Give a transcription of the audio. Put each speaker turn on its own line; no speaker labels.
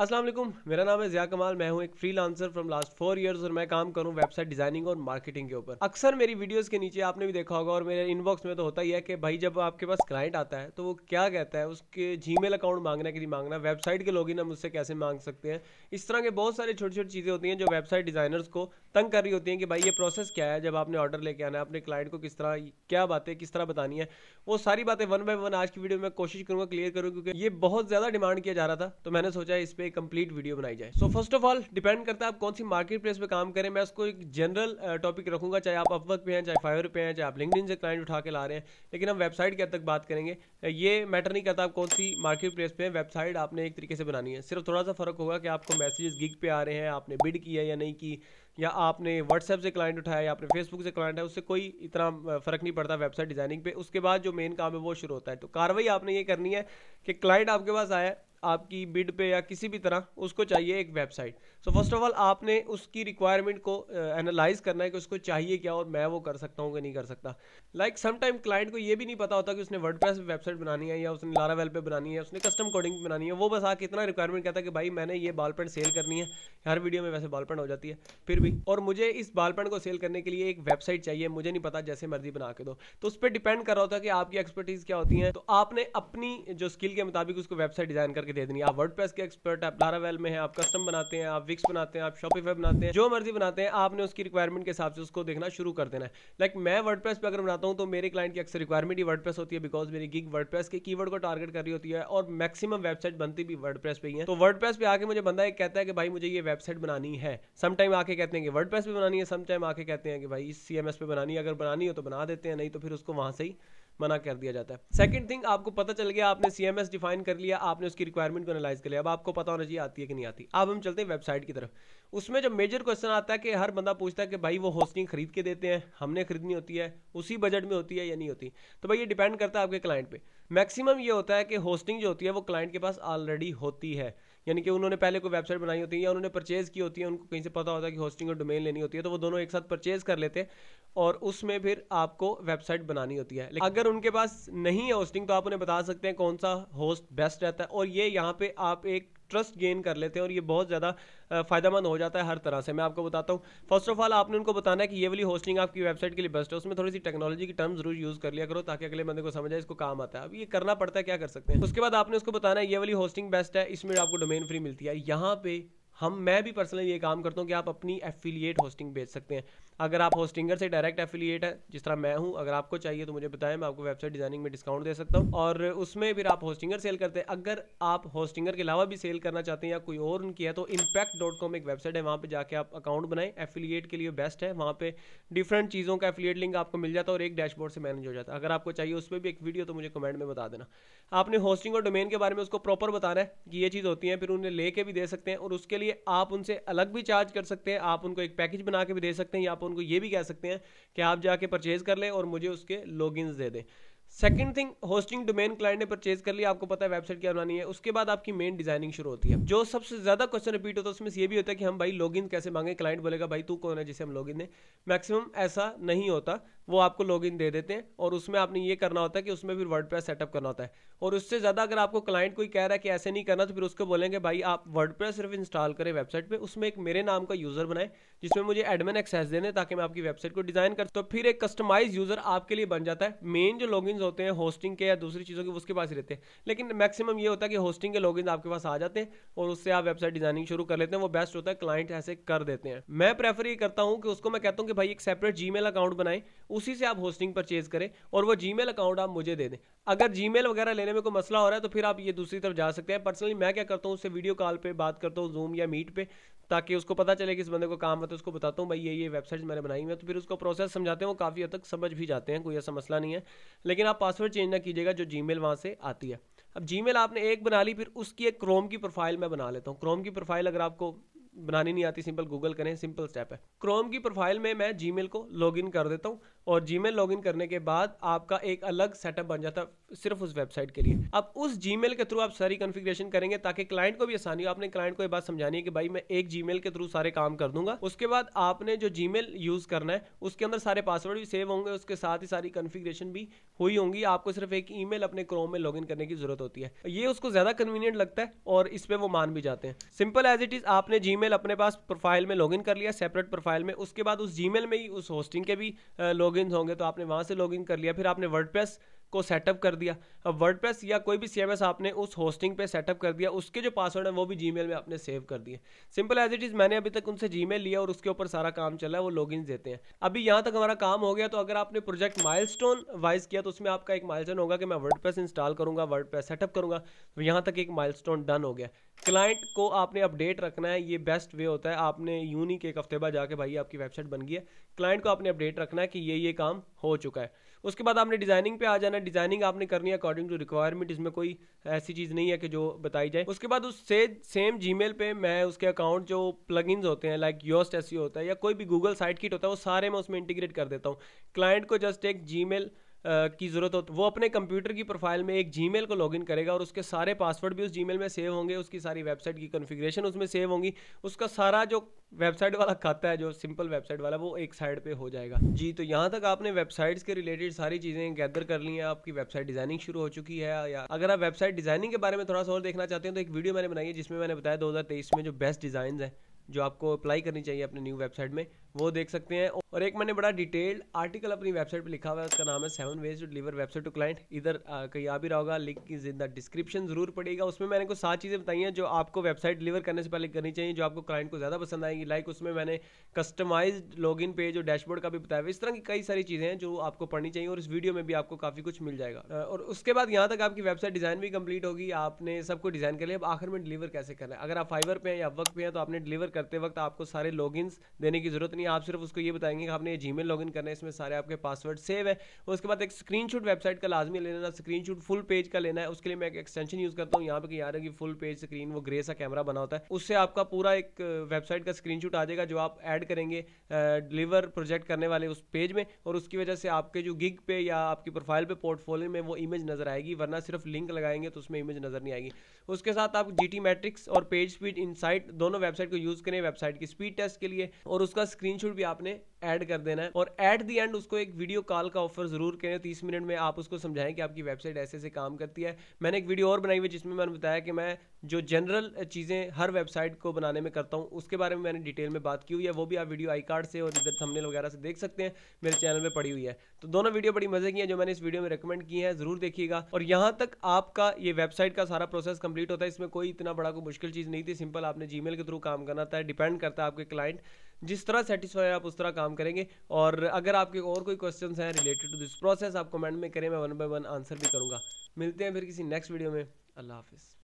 अस्सलाम वालेकुम मेरा नाम है जिया कमाल मैं हूं एक freelancer from last four years और मैं काम करूं वेबसाइट डिजाइनिंग और मार्केटिंग के ऊपर अक्सर मेरी वीडियोस के नीचे आपने भी देखा होगा और मेरे इनबॉक्स में तो होता ही है कि भाई जब आपके पास क्लाइंट आता है तो वो क्या कहता है उसके जी अकाउंट मांगना के लिए मांगना वेबसाइट के लॉगिन हम मुझसे कैसे मांग सकते हैं इस तरह के बहुत सारी छोटी छोटी चीज़ें होती हैं जो वेबसाइट डिजाइनर्स को तंग कर रही होती हैं कि भाई ये प्रोसेस क्या है जब आपने ऑर्डर लेके आना है अपने क्लाइंट को किस तरह क्या बातें किस तरह बतानी है वो सारी बातें वन बाय वन आज की वीडियो में कोशिश करूँगा क्लियर करूँ क्योंकि ये बहुत ज़्यादा डिमांड किया जा रहा था तो मैंने सोचा इस पर एक कंप्लीट वीडियो बनाई जाए so first of all depend करता है आप कौन सी मार्केट प्लेस पे काम करें मैं उसको एक जनरल टॉपिक रखूंगा चाहे आप अपवर्क पे हैं चाहे फाइवर पे हैं चाहे आप लिंकड से क्लाइंट उठा के ला रहे हैं लेकिन हम वेबसाइट के तक बात करेंगे ये मैटर नहीं करता आप कौन सी मार्केट प्लेस पर वेबसाइट आपने एक तरीके से बनानी है सिर्फ थोड़ा सा फर्क होगा कि आपको मैसेजेस गिग पे आ रहे हैं आपने बिड किया या नहीं की या आपने व्हाट्सएप से क्लाइंट उठाया या आपने फेसबुक से क्लाइंट है उससे कोई इतना फर्क नहीं पड़ता वेबसाइट डिजाइनिंग पे उसके बाद जो मेन काम है वो शुरू होता है तो कार्रवाई आपने ये करनी है कि क्लाइंट आपके पास आया आपकी बिड पे या किसी भी तरह उसको चाहिए एक website so first of all आपने उसकी रिक्वायरमेंट को एनालाइज uh, करना है कि उसको चाहिए क्या और मैं वो कर सकता हूँ कि नहीं कर सकता लाइक समटाइम क्लाइंट को ये भी नहीं पता होता कि उसने वर्ड प्रेस वेबसाइट बनानी है या उसने लारा वेल पर बनानी है उसने कस्टम कोडिंग बनानी है वो बस आके इतना रिक्वायरमेंट कहता है कि भाई मैंने ये बाल पेंट सेल करनी है हर वीडियो में वैसे बालपेंट हो जाती है फिर भी और मुझे इस बॉल को सेल करने के लिए एक वेबसाइट चाहिए मुझे नहीं पता जैसे मर्जी बना के दो तो उस पर डिपेंड कर रहा होता है कि आपकी एक्सपर्टीज़ क्या होती है तो आपने अपनी जो स्किल के मुताबिक उसको वेबसाइट डिज़ाइन करके करके दे देनी आप वर्ड के एक्सपर्ट आप लारावेल में है आप कस्टम बनाते हैं आप विक्स बनाते हैं आप शॉपिफाई बनाते हैं जो मर्जी बनाते हैं आपने उसकी रिक्वायरमेंट के हिसाब से उसको देखना शुरू कर देना है लाइक मैं वर्ड पे अगर बनाता हूँ तो मेरे क्लाइंट की अक्सर रिक्वायरमेंट ही वर्ड होती है बिकॉज मेरी गिग वर्ड के कीवर्ड को टारगेट कर रही होती है और मैक्सिमम वेबसाइट बनती भी वर्ड पे ही है तो वर्ड पे आके मुझे बंदा एक कहता है कि भाई मुझे ये वेबसाइट बनानी है सम टाइम आके कहते हैं कि वर्ड पे बनानी है सम टाइम आके कहते हैं कि भाई सी पे बनानी है अगर बनानी हो तो बना देते हैं नहीं तो फिर उसको वहाँ से ही मना कर दिया जाता है सेकंड थिंग आपको पता चल गया आपने सी डिफाइन कर लिया आपने उसकी रिक्वायरमेंट को एनालाइज कर लिया अब आपको पता होना चाहिए आती है कि नहीं आती अब हम चलते हैं वेबसाइट की तरफ उसमें जो मेजर क्वेश्चन आता है कि हर बंदा पूछता है कि भाई वो होस्टिंग खरीद के देते हैं हमने खरीदनी होती है उसी बजट में होती है या नहीं होती तो भाई ये डिपेंड करता है आपके क्लाइंट पर मैक्सिमम ये होता है कि होस्टिंग जो होती है वो क्लाइंट के पास ऑलरेडी होती है यानी कि उन्होंने पहले कोई वेबसाइट बनाई होती है या उन्होंने परचेज़ की होती है उनको कहीं से पता होता है कि होस्टिंग और डोमेन लेनी होती है तो वो दोनों एक साथ परचेज़ कर लेते हैं और उसमें फिर आपको वेबसाइट बनानी होती है लेकिन अगर उनके पास नहीं है होस्टिंग तो आप उन्हें बता सकते हैं कौन सा होस्ट बेस्ट रहता है और ये यहाँ पे आप एक ट्रस्ट गेन कर लेते हैं और ये बहुत ज़्यादा फ़ायदेमंद हो जाता है हर तरह से मैं आपको बताता हूँ फर्स्ट ऑफ ऑल आपने उनको बताना है कि ये वाली होस्टिंग आपकी वेबसाइट के लिए बेस्ट है उसमें थोड़ी सी टेक्नोलॉजी की टर्म जरूर यूज़ कर लिया करो ताकि अगले बंदे को समझ आए इसको काम आता है अब ये करना पड़ता है क्या कर सकते हैं उसके बाद आपने उसको बताना है ये वाली होस्टिंग बेस्ट है इसमें आपको डोमेन फ्री मिलती है यहाँ पे हम मैं भी पर्सनली ये काम करता हूँ कि आप अपनी एफिलिएट होस्टिंग बेच सकते हैं अगर आप होस्टिंगर से डायरेक्ट एफिलिएट है जिस तरह मैं हूँ अगर आपको चाहिए तो मुझे बताएं मैं आपको वेबसाइट डिजाइनिंग में डिस्काउंट दे सकता हूँ और उसमें फिर आप होस्टिंगर सेल करते हैं अगर आप होस्टिंगर के अलावा भी सेल करना चाहते हैं या कोई और उनकी है तो इम्पैक्ट डॉट कॉम एक वेबसाइट है वहाँ पर जाकर आप अकाउंट बनाएं एफिलिएट के लिए बेस्ट है वहाँ पर डिफरेंट चीज़ों का एफिलिएट लिंक आपको मिल जाता है और एक डैशबोर्ड से मैनेज हो जाता है अगर आपको चाहिए उस पर भी एक वीडियो तो मुझे कमेंट में बता देना आपने होस्टिंग और डोमेन के बारे में उसको प्रॉपर बताना है कि ये चीज़ होती है फिर उन्हें लेके भी दे सकते हैं और उसके लिए लिए आप उनसे अलग भी चार्ज कर सकते हैं आप उनको एक पैकेज बना के भी दे सकते हैं या आप उनको ये भी कह सकते हैं कि आप जाके परचेज़ कर लें और मुझे उसके लॉगिन्स दे दें second thing hosting domain client ने परचेज कर लिया आपको पता है वेबसाइट क्या बनानी है उसके बाद आपकी मेन डिजाइनिंग शुरू होती है जो सबसे ज्यादा क्वेश्चन रिपीट होता है उसमें ये भी होता है कि हम भाई लॉगिन कैसे मांगे क्लाइंट बोलेगा भाई तू कौन है जिसे हम लॉगिन दें मैक्सिमम ऐसा नहीं होता वो आपको लॉगिन दे देते हैं और उसमें आपने ये करना होता है कि उसमें फिर वर्ड सेटअप करना होता है और उससे ज़्यादा अगर आपको क्लाइंट कोई कह रहा है कि ऐसे नहीं करना तो फिर उसको बोलेंगे भाई आप वर्ड सिर्फ इंस्टॉल करें वेबसाइट पर उसमें एक मेरे नाम का यूज़र बनाए जिसमें मुझे एडमिन एक्सेस देने ताकि मैं आपकी वेबसाइट को डिज़ाइन कर तो फिर एक कस्टमाइज यूज़र आपके लिए बन जाता है मेन जो लॉगिन होते हैं होस्टिंग के या दूसरी चीज़ों के उसके पास रहते हैं लेकिन मैक्सिमम ये होता है कि होस्टिंग के लॉगिन आपके पास आ जाते हैं और उससे आप वेबसाइट डिजाइनिंग शुरू कर लेते हैं वो बेस्ट होता है क्लाइंट ऐसे कर देते हैं मैं प्रेफर ये करता हूँ कि उसको मैं कहता हूँ कि भाई एक सेपरेट जी अकाउंट बनाएं उसी से आप होस्टिंग परचेज करें और वो जी अकाउंट आप मुझे दे दें अगर जी वगैरह लेने में कोई मसला हो रहा है तो फिर आप ये दूसरी तरफ जा सकते हैं पर्सनली मैं क्या करता हूँ उससे वीडियो कॉल पर बात करता हूँ जूम या मीट पर ताकि उसको पता चले कि इस बंदे को काम है तो उसको बताता हूँ भाई ये ये वेबसाइट्स मैंने बनाई हुई है तो फिर उसको प्रोसेस समझाते हैं वो काफ़ी हद तक समझ भी जाते हैं कोई ऐसा मसला नहीं है लेकिन आप पासवर्ड चेंज ना कीजिएगा जो जी मेल वहाँ से आती है अब जी मेल आपने एक बना ली फिर उसकी एक क्रोम की प्रोफाइल मैं बना लेता हूँ क्रोम की प्रोफाइल अगर आपको बनानी नहीं आती सिंपल गूगल करें सिंपल स्टेप है क्रोम की प्रोफाइल में मैं जी को लॉग कर देता हूँ और जीमेल लॉगिन करने के बाद आपका एक अलग सेटअप बन जाता सिर्फ उस वेबसाइट के लिए अब उस जी के थ्रू आप सारी कॉन्फ़िगरेशन करेंगे ताकि क्लाइंट को भी आसानी हो आपने क्लाइंट को ये बात समझानी है कि भाई मैं एक जी के थ्रू सारे काम कर दूंगा उसके बाद आपने जो जी यूज़ करना है उसके अंदर सारे पासवर्ड भी सेव होंगे उसके साथ ही सारी कन्फिग्रेशन भी हुई होंगी आपको सिर्फ एक ई अपने क्रोम में लॉग करने की ज़रूरत होती है ये उसको ज़्यादा कन्वीनियंट लगता है और इस पर वो मान भी जाते हैं सिंपल एज इट इज़ आपने जी अपने पास प्रोफाइल में लॉग कर लिया सेपरेट प्रोफाइल में उसके बाद उस जी में ही उस होस्टिंग के भी लॉग लॉगिन होंगे तो आपने वहाँ से लॉगिन कर लिया फिर आपने वर्डप्रेस को सेटअप कर दिया अब वर्ड या कोई भी सी आपने उस होस्टिंग पे सेटअप कर दिया उसके जो पासवर्ड है वो भी जी में आपने सेव कर दिए सिंपल एज इट इज़ मैंने अभी तक उनसे जी लिया और उसके ऊपर सारा काम चला है वो लॉग देते हैं अभी यहाँ तक हमारा काम हो गया तो अगर आपने प्रोजेक्ट माइल वाइज किया तो उसमें आपका एक माइल होगा कि मैं वर्ड इंस्टॉल करूँगा वर्ड सेटअप करूँगा तो यहाँ तक एक माइल डन हो गया क्लाइंट को आपने अपडेट रखना है ये बेस्ट वे होता है आपने यूनिक एक हफ्ते बाद जाके भाई आपकी वेबसाइट बन गई है क्लाइंट को आपने अपडेट रखना है कि ये ये काम हो चुका है उसके बाद आपने डिज़ाइनिंग पे आ जाना डिज़ाइनिंग आपने करनी है अकॉर्डिंग टू रिक्वायरमेंट इसमें कोई ऐसी चीज़ नहीं है कि जो बताई जाए उसके बाद उस से, सेम जी पे मैं उसके अकाउंट जो प्लगइन्स होते हैं लाइक योस्ट एस होता है या कोई भी गूगल साइट किट होता है वो सारे मैं उसमें इंटीग्रेट कर देता हूँ क्लाइंट को जस्ट एक जी की ज़रूरत हो वो अपने कंप्यूटर की प्रोफाइल में एक जी को लॉगिन करेगा और उसके सारे पासवर्ड भी उस जी में सेव होंगे उसकी सारी वेबसाइट की कॉन्फ़िगरेशन उसमें सेव होंगी उसका सारा जो वेबसाइट वाला खाता है जो सिंपल वेबसाइट वाला वो एक साइड पे हो जाएगा जी तो यहाँ तक आपने वेबसाइट्स के रिलेटेड सारी चीज़ें गैदर कर ली हैं आपकी वेबसाइट डिजाइनिंग शुरू हो चुकी है या अगर आप वेबसाइट डिजाइनिंग के बारे में थोड़ा सा और देखना चाहते हैं तो एक वीडियो मैंने बनाई है जिसमें मैंने बताया दो में जो बेस्ट डिज़ाइन है जो आपको अप्लाई करनी चाहिए अपने न्यू वेबसाइट में वो देख सकते हैं और एक मैंने बड़ा डिटेल्ड आर्टिकल अपनी वेबसाइट पे लिखा हुआ है उसका नाम है seven ways to deliver website to client इधर कहीं आ भी रहा होगा लिंक की जिंदा डिस्क्रिप्शन जरूर पड़ेगा उसमें मैंने कुछ सात चीज़ें बताई हैं जो आपको वेबसाइट डिलीवर करने से पहले करनी चाहिए जो आपको क्लाइंट को ज़्यादा पसंद आएंगी लाइक उसमें मैंने कस्टमाइज लॉग इन पेज और डैशबोर्ड का भी बताया हुआ इस तरह की कई सारी चीज़ें हैं जो आपको पढ़नी चाहिए और इस वीडियो में भी आपको काफ़ी कुछ मिल जाएगा और उसके बाद यहाँ तक आपकी वेबसाइट डिज़ाइन भी कंप्लीट होगी आपने सबको डिज़ाइन कर लिया अब आखिर में डिलीवर कैसे करना है अगर आप फाइवर पे हैं या वक्त पे हैं तो आपने डिलीवर करते वक्त आपको सारे लॉग देने की जरूरत नहीं है आप सिर्फ उसको ये बताएंगे देखेंगे आपने जी मेल लॉगिन करना है इसमें सारे आपके पासवर्ड सेव है उसके बाद एक स्क्रीनशॉट वेबसाइट का लाजमी लेना स्क्रीनशॉट फुल पेज का लेना है उसके लिए मैं एक एक्सटेंशन यूज करता हूँ यहाँ पे यार की फुल पेज स्क्रीन वो ग्रे सा कैमरा बना होता है उससे आपका पूरा एक वेबसाइट का स्क्रीनशॉट आ जाएगा जो आप ऐड करेंगे डिलीवर प्रोजेक्ट करने वाले उस पेज में और उसकी वजह से आपके जो गिग पे या आपकी प्रोफाइल पे पोर्टफोलियो में वो इमेज नजर आएगी वरना सिर्फ लिंक लगाएंगे तो उसमें इमेज नजर नहीं आएगी उसके साथ आप जी मैट्रिक्स और पेज स्पीड इनसाइट दोनों वेबसाइट को यूज करें वेबसाइट की स्पीड टेस्ट के लिए और उसका स्क्रीनशॉट भी आपने ऐड कर देना है और एट दी एंड उसको एक वीडियो कॉल का ऑफर जरूर करें तीस मिनट में आप उसको समझाएं कि आपकी वेबसाइट ऐसे ऐसे काम करती है मैंने एक वीडियो और बनाई हुई जिसमें मैंने बताया कि मैं जो जनरल चीज़ें हर वेबसाइट को बनाने में करता हूँ उसके बारे में मैंने डिटेल में बात की हुई है वो भी आप वीडियो आई कार्ड से और इधर थंबनेल वगैरह से देख सकते हैं मेरे चैनल में पड़ी हुई है तो दोनों वीडियो बड़ी मजे की हैं जो मैंने इस वीडियो में रिकमेंड की है ज़रूर देखिएगा और यहाँ तक आपका ये वेबसाइट का सारा प्रोसेस कंप्लीट होता है इसमें कोई इतना बड़ा कोई मुश्किल चीज़ नहीं थी सिंपल आपने जी के थ्रू काम करना था डिपेंड करता है आपके क्लाइंट जिस तरह सेटिस्फाई आप उस तरह काम करेंगे और अगर आपके और कोई क्वेश्चन हैं रिलेटेड टू दिस प्रोसेस आप कमेंट में करें मैं वन बाय वन आंसर भी करूँगा मिलते हैं फिर किसी नेक्स्ट वीडियो में अल्लाह हाफिज़